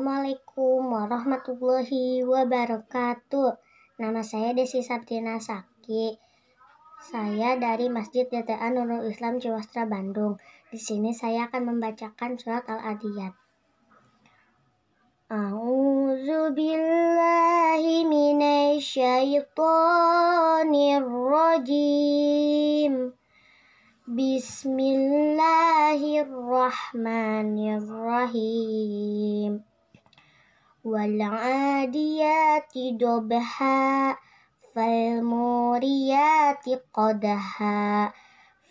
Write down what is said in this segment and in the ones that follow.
Assalamualaikum warahmatullahi wabarakatuh. Nama saya Desi Sabtina Saki. Saya dari Masjid DTA Nurul Islam Ciwastra Bandung. Di sini saya akan membacakan surat Al-Adiyat. A'udzu billahi Bismillahirrahmanirrahim. Wal'adiyati dobha Falmuriyati qadaha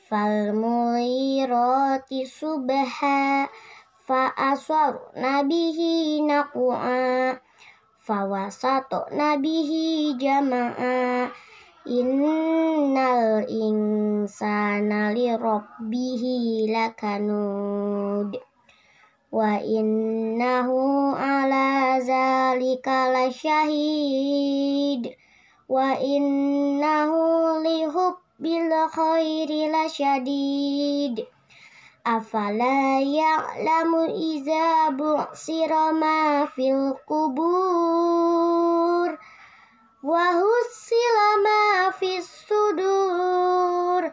Falmurirati subha Fa'aswarna nabihi naqu'a Fawasatna nabihi jama'a Innal insana li rabbihi lakanud wa innahu ala zalika lasyahid wa innahu lihubbil khairi syadid. afala ya'lamu iza bu'sira ma fil kubur wa husila ma fis sudur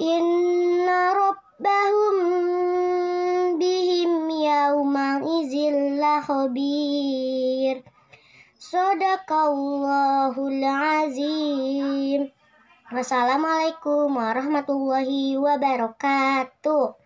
inna rabbahum khabir Sadaqallahul azim Wassalamualaikum warahmatullahi wabarakatuh.